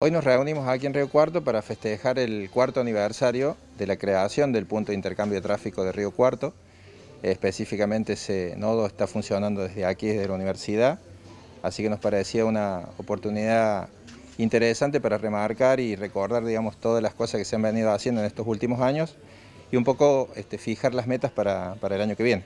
Hoy nos reunimos aquí en Río Cuarto para festejar el cuarto aniversario de la creación del punto de intercambio de tráfico de Río Cuarto. Específicamente ese nodo está funcionando desde aquí, desde la universidad, así que nos parecía una oportunidad interesante para remarcar y recordar, digamos, todas las cosas que se han venido haciendo en estos últimos años y un poco este, fijar las metas para el año que viene.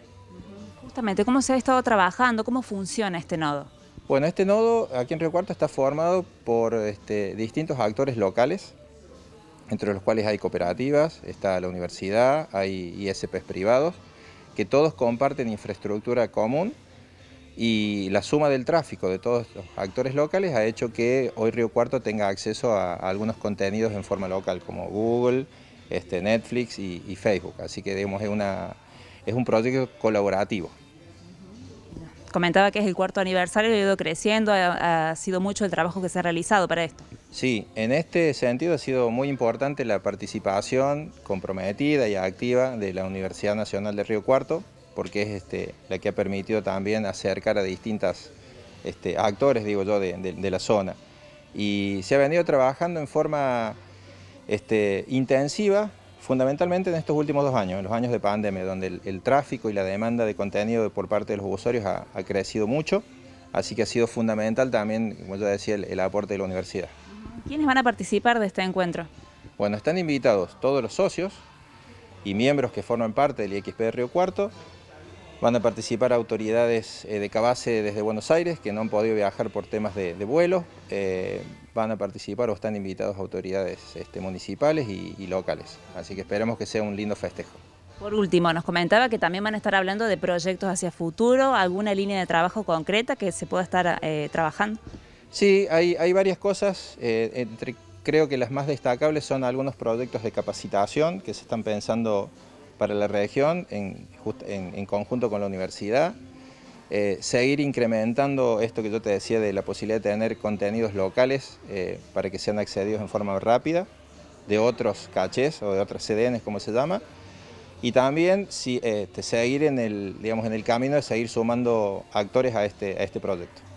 Justamente, ¿cómo se ha estado trabajando? ¿Cómo funciona este nodo? Bueno, este nodo aquí en Río Cuarto está formado por este, distintos actores locales, entre los cuales hay cooperativas, está la universidad, hay ISPs privados, que todos comparten infraestructura común y la suma del tráfico de todos los actores locales ha hecho que hoy Río Cuarto tenga acceso a, algunos contenidos en forma local como Google, este, Netflix y, Facebook. Así que es un proyecto colaborativo comentaba que es el cuarto aniversario, ha ido creciendo, ha, sido mucho el trabajo que se ha realizado para esto. Sí, en este sentido ha sido muy importante la participación comprometida y activa de la Universidad Nacional de Río Cuarto, porque es este, la que ha permitido también acercar a distintos este, actores, digo yo, de, la zona. Y se ha venido trabajando en forma este, intensiva Fundamentalmente en estos últimos dos años, en los años de pandemia, donde el, tráfico y la demanda de contenido por parte de los usuarios ha, crecido mucho, así que ha sido fundamental también, como ya decía, el, aporte de la universidad. ¿Quiénes van a participar de este encuentro? Bueno, están invitados todos los socios y miembros que forman parte del IXP de Río Cuarto. Van a participar autoridades eh, de Cabase desde Buenos Aires que no han podido viajar por temas de, vuelo. Eh, van a participar o están invitados autoridades este, municipales y, locales. Así que esperamos que sea un lindo festejo. Por último, nos comentaba que también van a estar hablando de proyectos hacia futuro, alguna línea de trabajo concreta que se pueda estar eh, trabajando. Sí, hay, varias cosas. Eh, creo que las más destacables son algunos proyectos de capacitación que se están pensando para la región en conjunto con la universidad. Eh, seguir incrementando esto que yo te decía de la posibilidad de tener contenidos locales eh, para que sean accedidos en forma rápida de otros cachés o de otras CDNs como se llama y también si, este, seguir en el, digamos, en el camino de seguir sumando actores a este, a este proyecto.